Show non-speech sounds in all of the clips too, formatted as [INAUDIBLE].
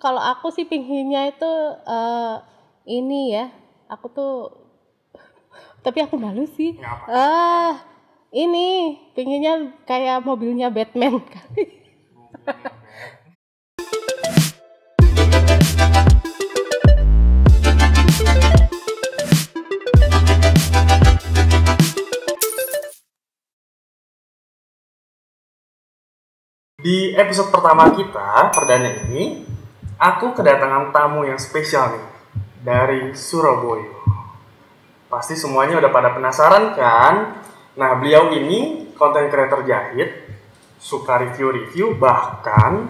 kalau aku sih pinginnya itu uh, ini ya aku tuh [LAUGHS] tapi aku malu sih ah uh, ini pinginnya kayak mobilnya Batman [LAUGHS] kali Di episode pertama kita, perdana ini, Aku kedatangan tamu yang spesial nih dari Surabaya. Pasti semuanya udah pada penasaran kan? Nah, beliau ini konten creator jahit, suka review-review, bahkan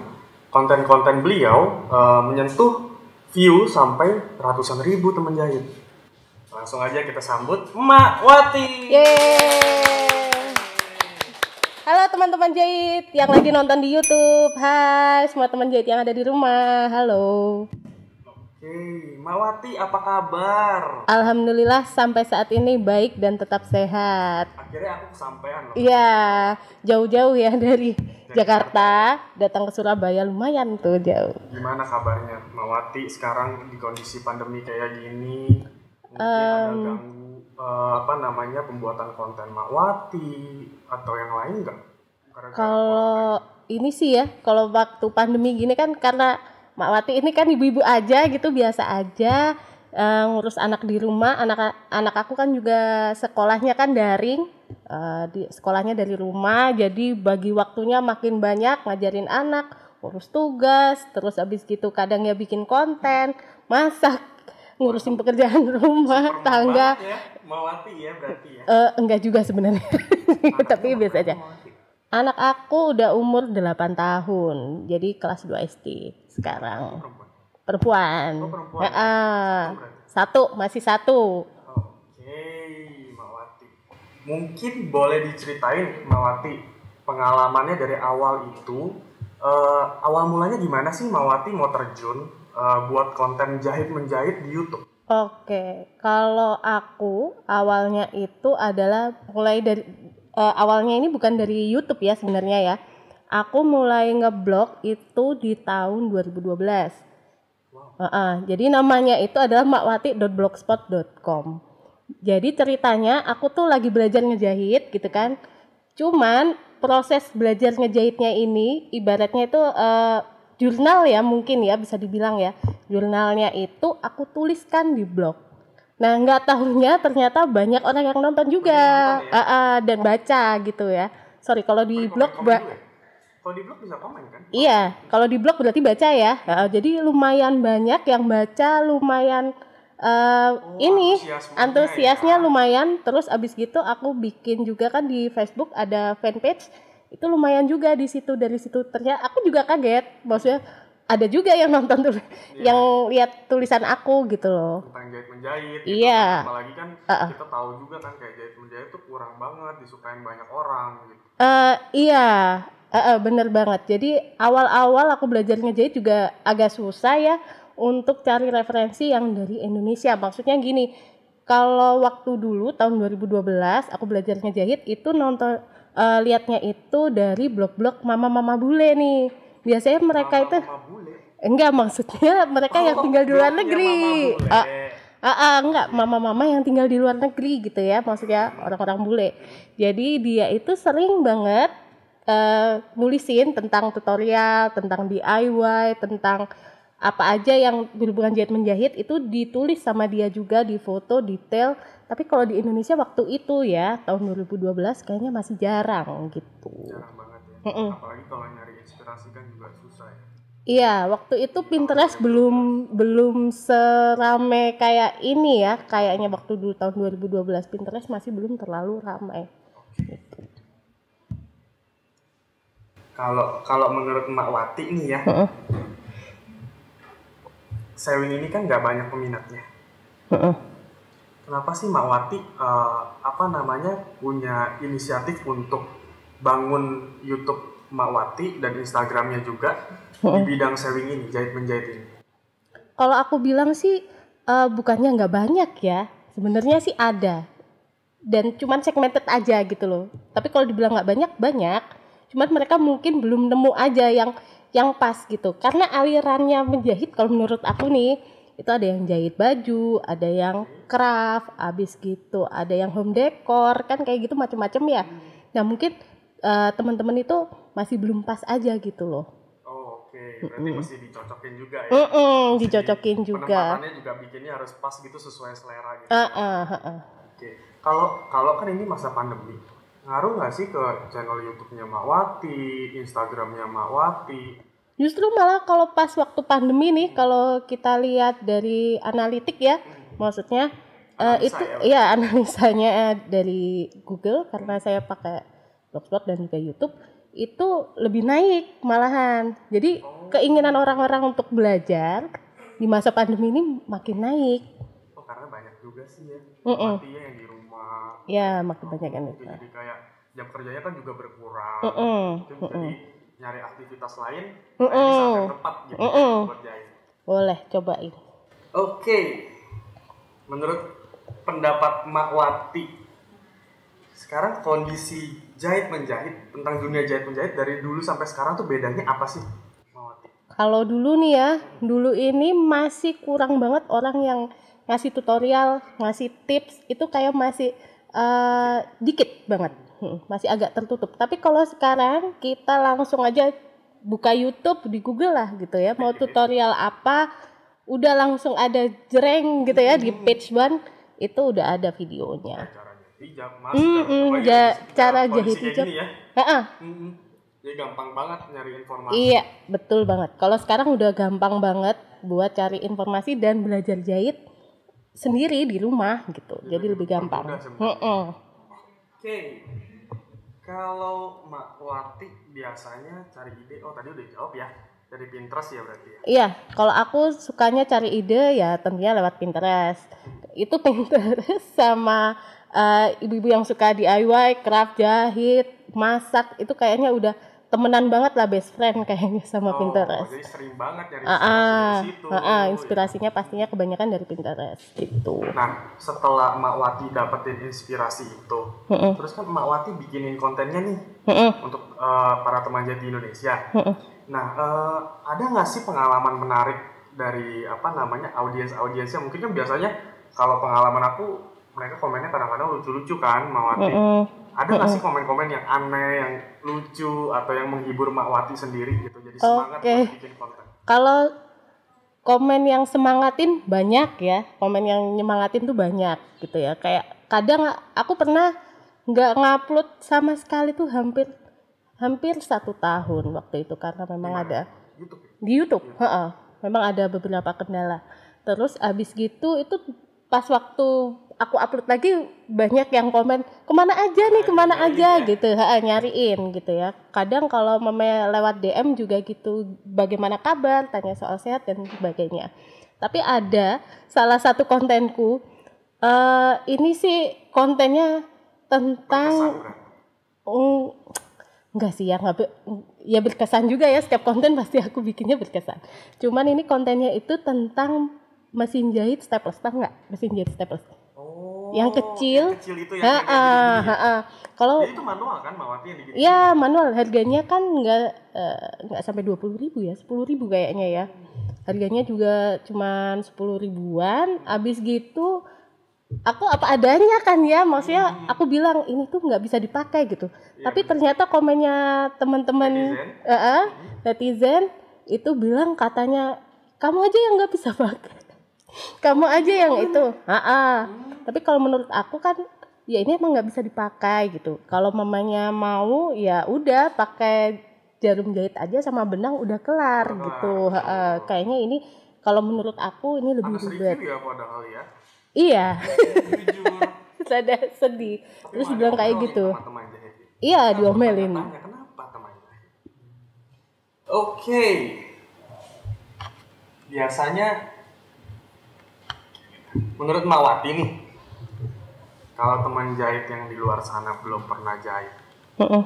konten-konten beliau e, menyentuh view sampai ratusan ribu teman jahit. Langsung aja kita sambut Mak Wati. Yeay. Halo teman-teman jahit yang lagi nonton di YouTube. Hai semua teman jahit yang ada di rumah. Halo. Oke, Mawati apa kabar? Alhamdulillah sampai saat ini baik dan tetap sehat. Akhirnya aku kesampaian loh. Iya, jauh-jauh ya dari, Jakarta datang ke Surabaya lumayan tuh jauh. Gimana kabarnya Mawati sekarang di kondisi pandemi kayak gini? um, uh, apa namanya pembuatan konten Makwati atau yang lain enggak? Kan kalau ini sih ya, kalau waktu pandemi gini kan karena Makwati ini kan ibu-ibu aja gitu biasa aja uh, ngurus anak di rumah, anak anak aku kan juga sekolahnya kan daring, uh, di sekolahnya dari rumah, jadi bagi waktunya makin banyak ngajarin anak, urus tugas, terus abis gitu kadang ya bikin konten, masak ngurusin pekerjaan rumah, Super ya, tangga. Ya, ya berarti ya. Uh, enggak juga sebenarnya. Tapi biasa aja. Anak aku udah umur 8 tahun. Jadi kelas 2 SD sekarang. Oh, perempuan. Perempuan. Oh, perempuan. uh, satu, masih satu. Oke, Mungkin boleh diceritain Mawati pengalamannya dari awal itu Uh, awal mulanya gimana sih Mawati mau terjun Eh, buat konten jahit menjahit di YouTube? Oke, kalau aku awalnya itu adalah mulai dari uh, awalnya ini bukan dari YouTube ya sebenarnya ya. Aku mulai ngeblog itu di tahun 2012. Wow. Uh -uh. Jadi namanya itu adalah makwati.blogspot.com. Jadi ceritanya aku tuh lagi belajar ngejahit gitu kan. Cuman proses belajar ngejahitnya ini ibaratnya itu uh, jurnal ya mungkin ya bisa dibilang ya jurnalnya itu aku tuliskan di blog nah nggak tahunya ternyata banyak orang yang nonton juga nonton, ya? uh, uh, dan baca gitu ya sorry kalau di komen, blog komen ya? kalau di blog bisa komen kan iya kalau di blog berarti baca ya uh, jadi lumayan banyak yang baca lumayan uh, oh, ini ya? antusiasnya ya. lumayan terus abis gitu aku bikin juga kan di Facebook ada fanpage itu lumayan juga di situ dari situ ternyata aku juga kaget maksudnya ada juga yang nonton tuh yeah. yang lihat tulisan aku gitu loh tentang jahit menjahit gitu. iya apalagi kan uh -uh. kita tahu juga kan kayak jahit menjahit tuh kurang banget disukain banyak orang gitu uh, iya uh, uh, bener banget jadi awal-awal aku belajar ngejahit juga agak susah ya untuk cari referensi yang dari Indonesia maksudnya gini kalau waktu dulu tahun 2012 aku belajar ngejahit itu nonton uh, liatnya itu dari blog-blog mama-mama bule nih. Biasanya mereka mama, itu mama bule. enggak maksudnya [LAUGHS] mereka oh, yang tinggal di luar negeri. Mama bule. Uh, uh, uh, enggak, mama-mama yang tinggal di luar negeri gitu ya, maksudnya orang-orang bule. Jadi dia itu sering banget uh, nulisin tentang tutorial, tentang DIY, tentang apa aja yang berhubungan jahit menjahit itu ditulis sama dia juga di foto detail tapi kalau di Indonesia waktu itu ya tahun 2012 kayaknya masih jarang gitu. Jarang banget ya. Mm -mm. Apalagi kalau nyari inspirasi kan juga susah ya. Iya, waktu itu Pinterest oh, belum ya. belum serame kayak ini ya. Kayaknya waktu dulu tahun 2012 Pinterest masih belum terlalu ramai. Kalau kalau menurut Mbak Wati nih ya. Mm -mm. Sewing ini kan nggak banyak peminatnya. Mm -mm kenapa sih Mawati uh, eh, apa namanya punya inisiatif untuk bangun YouTube Mawati dan Instagramnya juga di hmm. bidang sewing ini, jahit menjahit ini? Kalau aku bilang sih uh, bukannya nggak banyak ya, sebenarnya sih ada dan cuman segmented aja gitu loh. Tapi kalau dibilang nggak banyak banyak, cuman mereka mungkin belum nemu aja yang yang pas gitu. Karena alirannya menjahit kalau menurut aku nih itu ada yang jahit baju ada yang craft abis gitu ada yang home decor kan kayak gitu macem-macem ya nah mungkin uh, teman-teman itu masih belum pas aja gitu loh Oke, okay, berarti mm mesti dicocokin juga ya. Mm -mm, dicocokin di, juga. Penempatannya juga bikinnya harus pas gitu sesuai selera gitu. Uh, uh, uh, uh. Oke, okay. kalau kalau kan ini masa pandemi, ngaruh nggak sih ke channel YouTube-nya Mawati, Instagram-nya Mawati? Justru malah kalau pas waktu pandemi nih, kalau kita lihat dari analitik ya, maksudnya uh, itu ya, iya, analisanya eh, dari Google karena saya pakai blogspot dan juga YouTube itu lebih naik malahan. Jadi oh. keinginan orang-orang untuk belajar di masa pandemi ini makin naik. Oh, karena banyak juga sih ya. Mm -mm. yang di rumah. Ya, makin banyak yang oh, itu. Jadi kayak jam kerjanya kan juga berkurang. Mm -mm. mm -mm nyari aktivitas lain mm -mm. di saat yang tepat gitu mm -mm. kerjain. Boleh cobain. Gitu. Oke. Okay. Menurut pendapat Makwati sekarang kondisi jahit menjahit tentang dunia jahit menjahit dari dulu sampai sekarang tuh bedanya apa sih Makwati? Kalau dulu nih ya, dulu ini masih kurang banget orang yang ngasih tutorial, ngasih tips itu kayak masih uh, dikit banget Hmm, masih agak tertutup. Tapi kalau sekarang kita langsung aja buka YouTube di Google lah gitu ya. Mau tutorial apa, udah langsung ada jereng gitu ya di hmm. page one itu udah ada videonya. cara jahit mm, mm, cara jahit hijab. Hmm, ya. Uh -uh. Mm -hmm. Jadi gampang banget nyari informasi. Iya, betul banget. Kalau sekarang udah gampang banget buat cari informasi dan belajar jahit sendiri di rumah gitu. Jadi, Jadi lebih gampang. -mm. Oke. Okay. Kalau Mak Wati biasanya cari ide, oh tadi udah jawab ya, dari Pinterest ya berarti ya? Iya, kalau aku sukanya cari ide ya tentunya lewat Pinterest. Hmm. Itu Pinterest [LAUGHS] sama ibu eh, ibu-ibu yang suka DIY, craft, jahit, masak, itu kayaknya udah temenan banget lah best friend [LAUGHS] kayaknya sama oh, Pinterest. Jadi sering banget nyari ah, ah. inspirasi ah, situ. Ah, ah, inspirasinya ya. pastinya kebanyakan dari Pinterest Itu. Nah, setelah Mak Wati dapetin inspirasi itu, mm -mm. terus kan Mak Wati bikinin kontennya nih mm -mm. untuk uh, para teman jadi Indonesia. Mm -mm. Nah, uh, ada nggak sih pengalaman menarik dari apa namanya audiens-audiensnya? Mungkin kan biasanya kalau pengalaman aku mereka komennya kadang-kadang lucu-lucu kan Wati. Mm -mm ada nggak sih komen-komen yang aneh, yang lucu atau yang menghibur Makwati sendiri gitu? Jadi semangat okay. buat bikin konten. Kalau komen yang semangatin banyak ya, komen yang nyemangatin tuh banyak gitu ya. Kayak kadang aku pernah nggak ngupload sama sekali tuh hampir hampir satu tahun waktu itu karena memang Dimana? ada YouTube. di YouTube, ya. -ha. Iya. memang ada beberapa kendala. Terus abis gitu itu pas waktu aku upload lagi banyak yang komen kemana aja nih kemana aja gitu ha, nyariin gitu ya kadang kalau meme lewat DM juga gitu bagaimana kabar tanya soal sehat dan sebagainya tapi ada salah satu kontenku uh, ini sih kontennya tentang um, enggak sih ya nggak be, ya berkesan juga ya setiap konten [LAUGHS] pasti aku bikinnya berkesan cuman ini kontennya itu tentang mesin jahit staples tau nggak mesin jahit staples yang oh, kecil. Yang kecil itu yang ha -ha, ha Kalau itu manual kan Mawati yang Iya, manual. Harganya kan nggak eh, nggak uh, sampai puluh ribu ya, sepuluh ribu kayaknya ya. Harganya juga cuma sepuluh ribuan. Abis gitu aku apa adanya kan ya maksudnya hmm. aku bilang ini tuh nggak bisa dipakai gitu ya, tapi betul. ternyata komennya teman-teman netizen. Uh -uh, netizen itu bilang katanya kamu aja yang nggak bisa pakai kamu aja yang hmm. itu ah hmm. tapi kalau menurut aku kan ya ini emang nggak bisa dipakai gitu kalau mamanya mau ya udah pakai jarum jahit aja sama benang udah kelar Benar. gitu uh, kayaknya ini kalau menurut aku ini lebih ribet ya, ya. iya [LAUGHS] ada sedih Tapi terus bilang kayak gitu teman ya. iya diomelin kenapa teman oke biasanya menurut Mawati nih kalau teman jahit yang di luar sana belum pernah jahit mm -mm.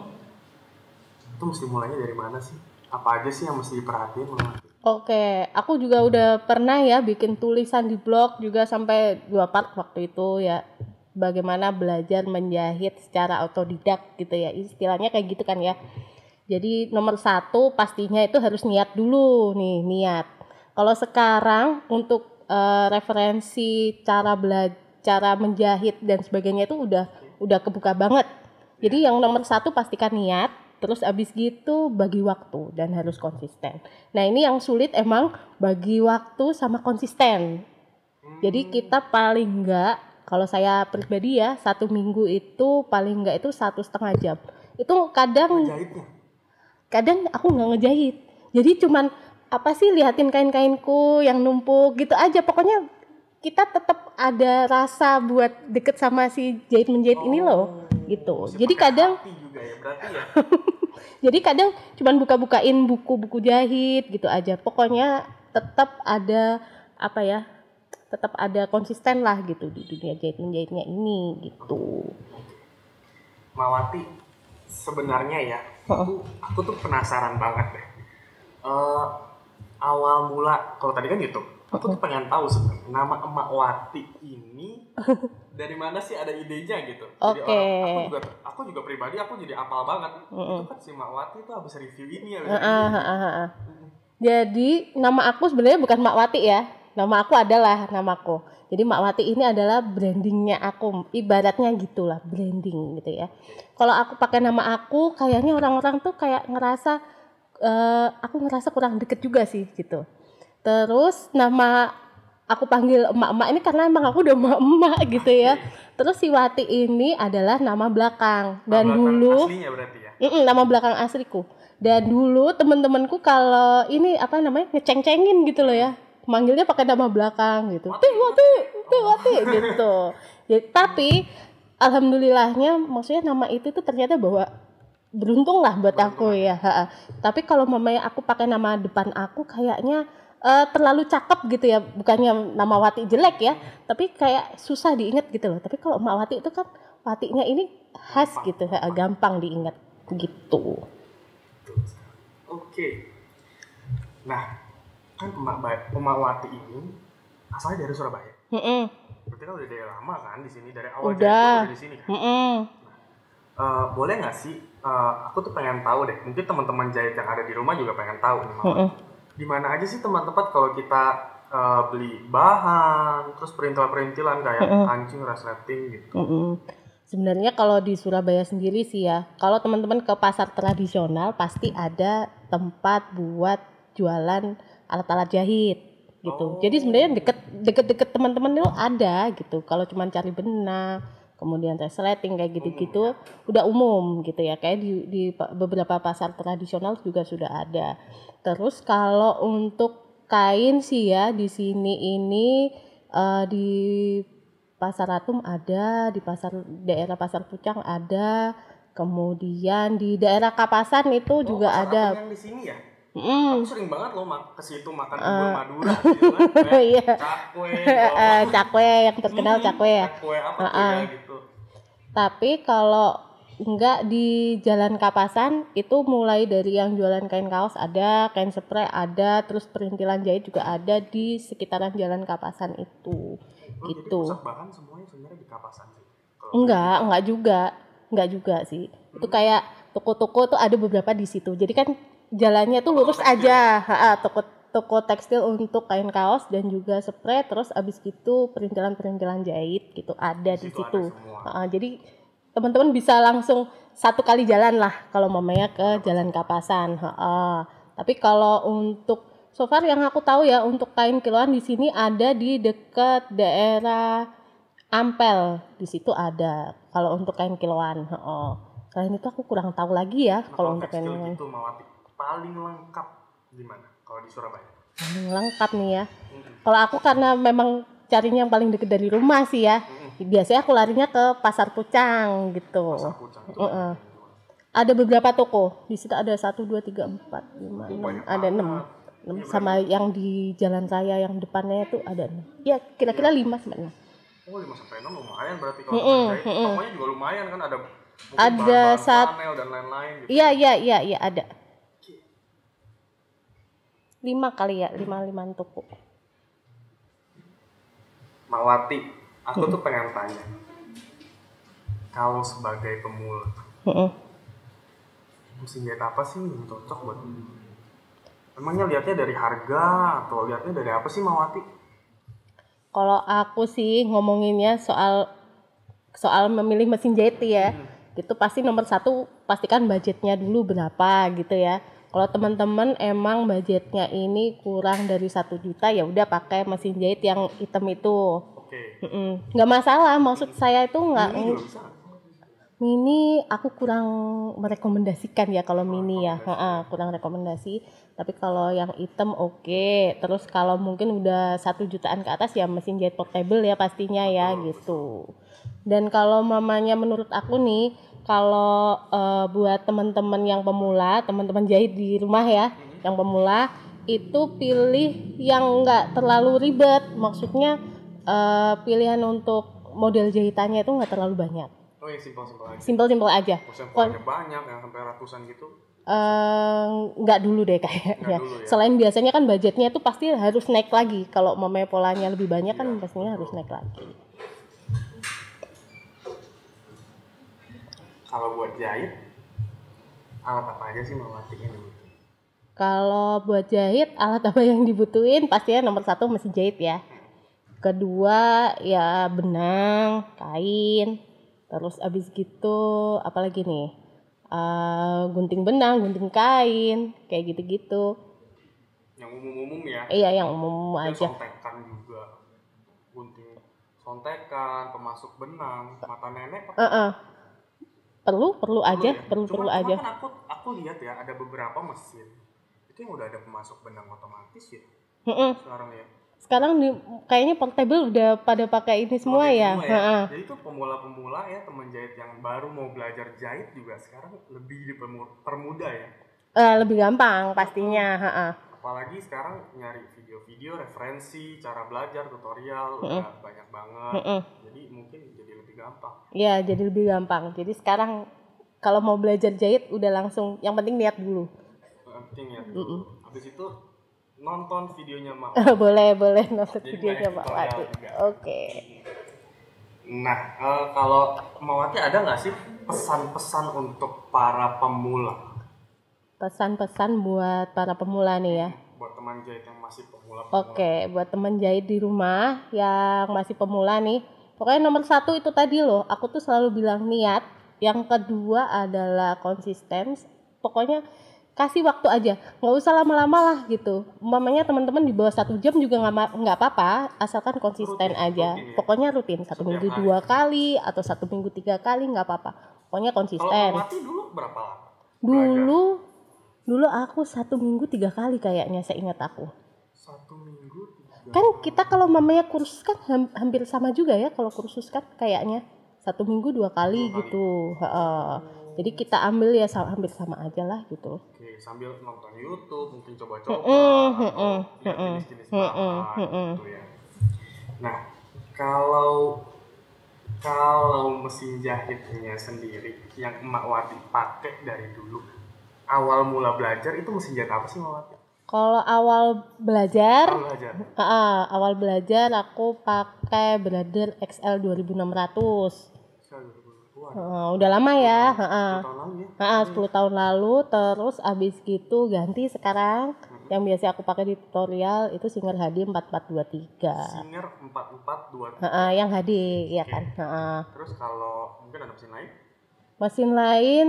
itu mesti mulainya dari mana sih apa aja sih yang mesti diperhatiin Mawati Oke, aku juga udah pernah ya bikin tulisan di blog juga sampai dua part waktu itu ya bagaimana belajar menjahit secara otodidak gitu ya istilahnya kayak gitu kan ya. Jadi nomor satu pastinya itu harus niat dulu nih niat. Kalau sekarang untuk uh, referensi cara belajar cara menjahit dan sebagainya itu udah udah kebuka banget jadi ya. yang nomor satu pastikan niat terus abis gitu bagi waktu dan harus konsisten nah ini yang sulit emang bagi waktu sama konsisten jadi hmm. kita paling enggak kalau saya pribadi ya satu minggu itu paling enggak itu satu setengah jam itu kadang kadang aku nggak ngejahit jadi cuman apa sih liatin kain-kainku yang numpuk gitu aja pokoknya kita tetap ada rasa buat deket sama si jahit menjahit oh, ini loh oh, gitu jadi kadang juga ya, ya. [LAUGHS] jadi kadang cuman buka-bukain buku-buku jahit gitu aja pokoknya tetap ada apa ya tetap ada konsisten lah gitu di dunia jahit menjahitnya ini gitu Mawati sebenarnya ya aku, aku tuh penasaran banget deh uh, awal mula kalau tadi kan gitu aku tuh pengen tahu sebenarnya nama emak Wati ini [LAUGHS] dari mana sih ada idenya gitu okay. aku juga aku juga pribadi aku jadi apal banget mm -hmm. itu kan si Emak Wati tuh habis review ini ya uh, uh, uh, uh. jadi nama aku sebenarnya bukan Emak Wati ya nama aku adalah namaku jadi Mak Wati ini adalah brandingnya aku ibaratnya gitulah branding gitu ya kalau aku pakai nama aku kayaknya orang-orang tuh kayak ngerasa uh, aku ngerasa kurang deket juga sih gitu terus nama aku panggil emak-emak ini karena emang aku udah emak-emak gitu ya. Terus si Wati ini adalah nama belakang dan belakang dulu aslinya ya. nama belakang asliku. Dan dulu temen-temenku kalau ini apa namanya ngeceng-cengin gitu loh ya. Manggilnya pakai nama belakang gitu. Wati, Wati, Wati, oh. Wati gitu. [LAUGHS] Ya, tapi alhamdulillahnya maksudnya nama itu tuh ternyata bawa beruntung lah buat aku ya. Ha -ha. Tapi kalau mamanya aku pakai nama depan aku kayaknya uh, terlalu cakep gitu ya. Bukannya nama Wati jelek ya, tapi kayak susah diingat gitu loh. Tapi kalau Mak Wati itu kan Watinya ini khas gitu, gampang. gitu, ha gampang diingat gitu. Oke. Nah, kan Mbak Wati ini asalnya dari Surabaya. Mm -mm. Berarti kan udah dari lama kan di sini dari awal udah. dari di sini kan. Mm -mm uh, boleh nggak sih uh, aku tuh pengen tahu deh mungkin teman-teman jahit yang ada di rumah juga pengen tahu nih mm -hmm. di mana aja sih tempat-tempat kalau kita uh, beli bahan terus perintilan-perintilan kayak mm -hmm. kancing resleting gitu mm -hmm. Sebenarnya kalau di Surabaya sendiri sih ya, kalau teman-teman ke pasar tradisional pasti ada tempat buat jualan alat-alat jahit gitu. Oh. Jadi sebenarnya oh. deket deket deket teman-teman itu ada gitu. Kalau cuma cari benang, kemudian resleting kayak gitu-gitu udah umum gitu ya kayak di, di beberapa pasar tradisional juga sudah ada terus kalau untuk kain sih ya di sini ini uh, di pasar Atum ada di pasar daerah pasar Pucang ada kemudian di daerah Kapasan itu oh, juga ada di sini ya Mm. Aku sering banget loh mak ke situ makan uh. bubur Madura [LAUGHS] gitu kan. Oh, iya. cakwe. Uh, [LAUGHS] cakwe yang terkenal hmm, cakwe ya. Cakwe apa uh -uh. gitu. Tapi kalau enggak di Jalan Kapasan itu mulai dari yang jualan kain kaos ada, kain spray ada, terus perintilan jahit juga ada di sekitaran Jalan Kapasan itu. Loh, itu. bahan semuanya sebenarnya di Kapasan sih. enggak, enggak juga. Enggak juga sih. Hmm. Itu kayak toko-toko tuh ada beberapa di situ. Jadi kan jalannya tuh lurus aja toko toko tekstil untuk kain kaos dan juga spray terus abis itu perintilan-perintilan jahit gitu ada di, situ ada uh, jadi teman-teman bisa langsung satu kali jalan lah kalau mamanya ke jalan kapasan ha, uh. tapi kalau untuk so far yang aku tahu ya untuk kain kiloan di sini ada di dekat daerah Ampel di situ ada kalau untuk kain kiloan oh uh. itu aku kurang tahu lagi ya nah, kalau untuk kain gitu, paling lengkap di mana kalau di Surabaya? Paling lengkap nih ya. Hmm. Kalau aku karena memang carinya yang paling dekat dari rumah sih ya. Hmm. Biasanya aku larinya ke Pasar Pucang gitu. Pasar Pucang. uh -uh. Ada beberapa toko. Di situ ada satu dua tiga empat lima Ada enam. enam iya, sama yang di jalan saya yang depannya itu ada enam. Ya kira-kira iya. lima sebenarnya. Oh lima sampai enam lumayan berarti kalau mm -hmm. mm -hmm. tokonya juga lumayan kan ada ada saat panel dan lain-lain gitu. iya, iya iya iya ada lima kali ya lima lima tuku Mawati aku hmm. tuh pengen tanya kalau sebagai pemula hmm. mesti apa sih yang cocok buat emangnya lihatnya dari harga atau lihatnya dari apa sih Mawati kalau aku sih ngomonginnya soal soal memilih mesin jahit ya hmm. itu pasti nomor satu pastikan budgetnya dulu berapa gitu ya kalau teman-teman emang budgetnya ini kurang dari satu juta ya udah pakai mesin jahit yang hitam itu. Oke. Okay. Nggak masalah, maksud saya itu nggak. Mini, mini aku kurang merekomendasikan ya kalau oh, mini ya, ha -ha, kurang rekomendasi. Tapi kalau yang item oke. Okay. Terus kalau mungkin udah satu jutaan ke atas ya mesin jahit portable ya pastinya ya oh, gitu. Dan kalau mamanya menurut aku nih kalau uh, buat teman-teman yang pemula, teman-teman jahit di rumah ya, yang pemula itu pilih yang nggak terlalu ribet. Maksudnya uh, pilihan untuk model jahitannya itu nggak terlalu banyak. Oh ya simpel-simpel aja. Simpel-simpel aja. Oh, kalau banyak yang sampai ratusan gitu. Uh, dulu deh kayaknya. Dulu ya. Selain biasanya kan budgetnya itu pasti harus naik lagi. Kalau mau polanya lebih banyak ya, kan iya, pastinya harus naik lagi. kalau buat jahit alat apa aja sih yang yang dibutuhin? Kalau buat jahit alat apa yang dibutuhin pastinya nomor satu mesin jahit ya. Kedua ya benang, kain, terus abis gitu apalagi nih uh, gunting benang, gunting kain, kayak gitu-gitu. Yang umum-umum ya? Iya yang umum-umum aja. Sontekan juga, gunting sontekan, pemasuk benang, mata nenek. Uh -uh perlu perlu aja ya, perlu perlu, perlu aja kan aku aku lihat ya ada beberapa mesin itu yang udah ada pemasok benang otomatis ya mm -mm. sekarang ya sekarang di, kayaknya portable udah pada pakai ini semua ya, semua ya. Ha -ha. jadi itu pemula-pemula ya teman jahit yang baru mau belajar jahit juga sekarang lebih dipermudah ya uh, lebih gampang pastinya ha -ha. apalagi sekarang nyari video-video referensi cara belajar tutorial uh -uh. udah banyak banget uh -uh. jadi mungkin jadi lebih gampang ya jadi lebih gampang jadi sekarang kalau mau belajar jahit udah langsung yang penting niat dulu yang penting niat dulu uh -uh. habis itu nonton videonya mak [LAUGHS] boleh boleh nonton jadi videonya mak Wati oke okay. nah uh, kalau mak Wati ada nggak sih pesan-pesan untuk para pemula pesan-pesan buat para pemula nih ya teman jahit yang masih pemula, pemula. oke okay, buat teman jahit di rumah yang masih pemula nih pokoknya nomor satu itu tadi loh aku tuh selalu bilang niat yang kedua adalah konsisten pokoknya kasih waktu aja nggak usah lama-lama lah gitu mamanya teman-teman di bawah satu jam juga nggak nggak apa-apa asalkan konsisten rutin, aja rutin, ya? pokoknya rutin satu Setiap minggu hari. dua kali atau satu minggu tiga kali nggak apa-apa pokoknya konsisten kalau dulu berapa lama? dulu dulu aku satu minggu tiga kali kayaknya saya ingat aku satu minggu tiga kan kita kalau mamanya kursus kan hampir sama juga ya kalau kursus kan kayaknya satu minggu dua kali dua gitu Uh, jadi kita ambil ya hampir sama aja lah gitu Oke, sambil nonton YouTube mungkin coba-coba jenis-jenis gitu ya. nah kalau kalau mesin jahitnya sendiri yang emak wadi pakai dari dulu awal mula belajar itu mesin jahit apa sih Mawati? Kalau awal belajar, awal belajar. Uh, awal belajar aku pakai Brother XL 2600. Uh, udah lama ya, uh, uh, tahun lalu ya. Hmm. Uh, 10 tahun lalu terus abis gitu ganti sekarang -huh. Hmm. yang biasa aku pakai di tutorial itu Singer HD 4423. Singer 4423. Uh, uh, yang HD iya okay. ya kan. Uh, uh. Terus kalau mungkin ada mesin lain? Mesin lain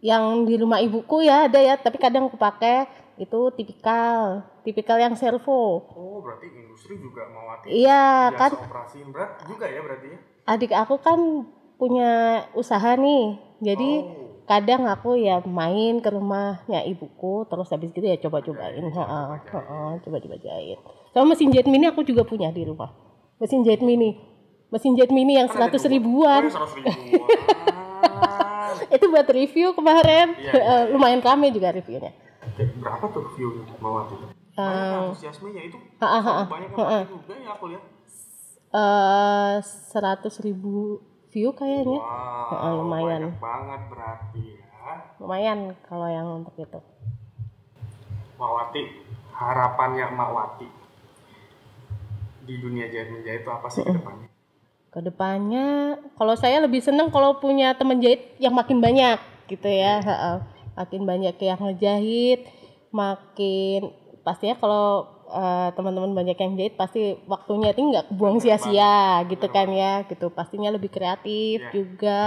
yang di rumah ibuku ya ada ya tapi kadang aku pakai itu tipikal tipikal yang servo oh berarti industri juga mewati iya kan operasi berat juga ya berarti ya? adik aku kan punya usaha nih jadi oh. kadang aku ya main ke rumahnya ibuku terus habis gitu ya coba-cobain coba coba-coba jahit sama mesin jahit mini aku juga punya di rumah mesin jahit mini mesin jahit mini oh, yang seratus ribuan, oh, [LAUGHS] ribuan. [LAUGHS] itu buat review kemarin iya, iya. iya. Eh, lumayan rame juga reviewnya berapa tuh view Mawati itu antusiasmenya itu uh, uh, uh, banyak yang juga ya aku lihat eh, seratus ribu view kayaknya wow, lumayan banget berarti ya lumayan kalau yang untuk itu Mawati harapannya Mawati di dunia jaya itu apa sih ke depannya Kedepannya, kalau saya lebih seneng kalau punya teman jahit yang makin banyak gitu ya, makin banyak yang ngejahit, makin pastinya kalau uh, teman-teman banyak yang jahit pasti waktunya itu nggak buang sia-sia gitu kan ya, gitu pastinya lebih kreatif ya. juga,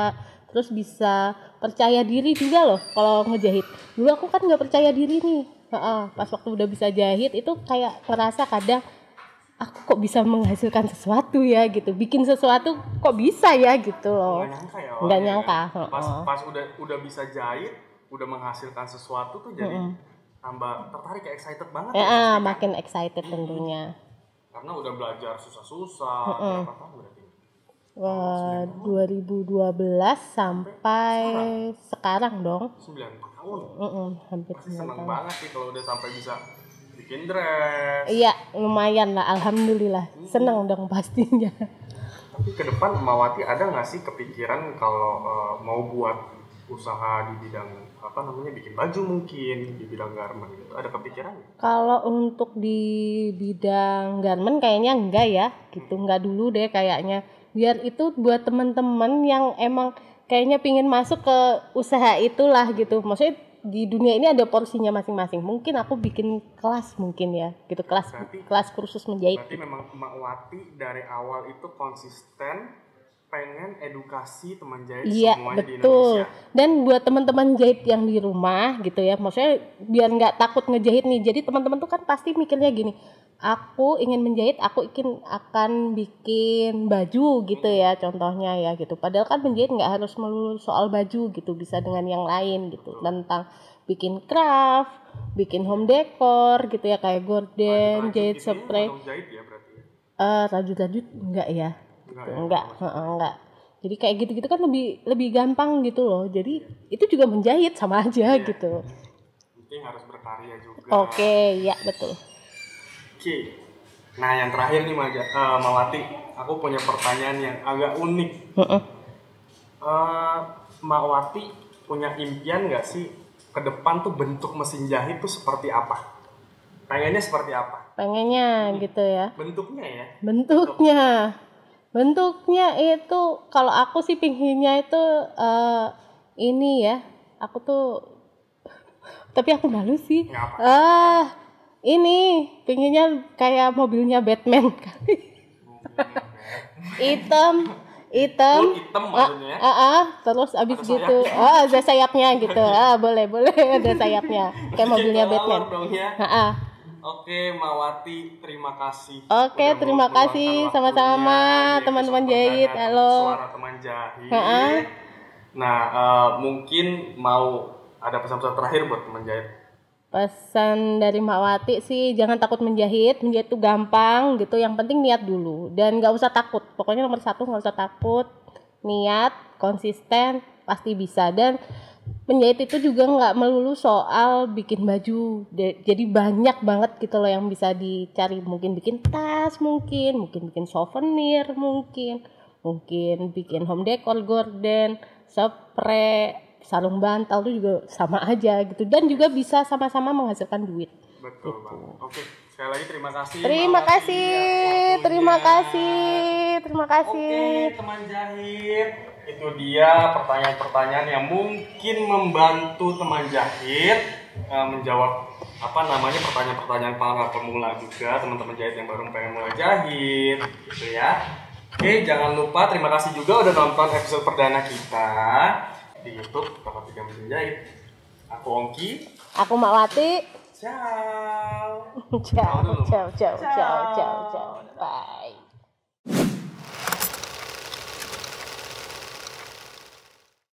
terus bisa percaya diri juga loh kalau ngejahit. Dulu aku kan nggak percaya diri nih, pas waktu udah bisa jahit itu kayak terasa kadang aku kok bisa menghasilkan sesuatu ya gitu bikin sesuatu kok bisa ya gitu loh nggak nyangka ya, ya. pas pas udah udah bisa jahit udah menghasilkan sesuatu tuh jadi mm -hmm. tambah tertarik ya, excited banget ya, ya kan? makin excited tentunya karena udah belajar susah-susah mm -hmm. berapa tahun berarti Wah, 2012 sampai sekarang, sekarang dong. 9 tahun. Mm -mm, hampir Pasti 9 tahun. banget sih kalau udah sampai bisa bikin dress iya lumayan lah alhamdulillah hmm. seneng dong pastinya tapi ke depan Mawati ada nggak sih kepikiran kalau uh, mau buat usaha di bidang apa namanya bikin baju mungkin di bidang garment gitu ada kepikiran kalau untuk di bidang garment kayaknya enggak ya gitu hmm. enggak dulu deh kayaknya biar itu buat teman-teman yang emang kayaknya pingin masuk ke usaha itulah gitu maksudnya di dunia ini ada porsinya masing-masing. Mungkin aku bikin kelas mungkin ya, gitu kelas berarti, kelas kursus menjahit. Berarti memang Mak Wati dari awal itu konsisten pengen edukasi teman jahit iya, semua betul. di Indonesia. Dan buat teman-teman jahit yang di rumah gitu ya, maksudnya biar nggak takut ngejahit nih. Jadi teman-teman tuh kan pasti mikirnya gini, aku ingin menjahit, aku ingin akan bikin baju gitu ya, hmm. contohnya ya gitu. Padahal kan menjahit nggak harus melulu soal baju gitu, bisa dengan yang lain gitu. Tentang bikin craft, bikin home decor gitu ya kayak gorden, jahit spray. Jahit ya berarti. Uh, rajut-rajut enggak ya Enggak, ya? enggak, enggak. Jadi kayak gitu-gitu kan lebih lebih gampang gitu loh. Jadi itu juga menjahit sama aja ya. gitu. Jadi harus berkarya juga. Oke, okay, ya betul. Oke. Okay. Nah, yang terakhir nih Maja, uh, Mawati, aku punya pertanyaan yang agak unik. Uh -uh. Uh, Mawati punya impian nggak sih ke depan tuh bentuk mesin jahit tuh seperti apa? Pengennya seperti apa? Pengennya hmm. gitu ya. Bentuknya ya. Bentuknya. Bentuknya itu kalau aku sih pinginnya itu uh, ini ya. Aku tuh [LAUGHS] tapi aku malu sih. Ah, uh, ini pinginnya kayak mobilnya Batman [LAUGHS] kali. hitam, hitam. Oh, ah, ya? ah ah terus abis gitu, sayapnya. oh ada sayapnya gitu. Ah, boleh, boleh ada sayapnya. [LAUGHS] kayak mobilnya Batman. Ya. Ah. Uh, Oke, Mawati, terima kasih. Oke, Udah terima kasih sama-sama iya, iya, teman-teman jahit. Halo. Suara teman jahit. Ha -ha. Nah, uh, mungkin mau ada pesan-pesan terakhir buat teman jahit. Pesan dari Mawati sih jangan takut menjahit, menjahit itu gampang gitu. Yang penting niat dulu dan nggak usah takut. Pokoknya nomor satu nggak usah takut, niat, konsisten, pasti bisa dan menjahit itu juga nggak melulu soal bikin baju jadi banyak banget gitu loh yang bisa dicari mungkin bikin tas mungkin mungkin bikin souvenir mungkin mungkin bikin home decor gorden spray sarung bantal itu juga sama aja gitu dan juga bisa sama-sama menghasilkan duit betul gitu. banget oke sekali lagi terima kasih terima Malah kasih ya, terima kasih terima kasih oke teman jahit itu dia pertanyaan-pertanyaan yang mungkin membantu teman jahit uh, menjawab apa namanya pertanyaan-pertanyaan para pemula juga teman-teman jahit yang baru pengen mulai jahit gitu ya oke jangan lupa terima kasih juga udah nonton episode perdana kita di YouTube tempat tiga mesin jahit aku Ongki aku Mawati [LAUGHS] ciao ciao ciao ciao ciao ciao, ciao. bye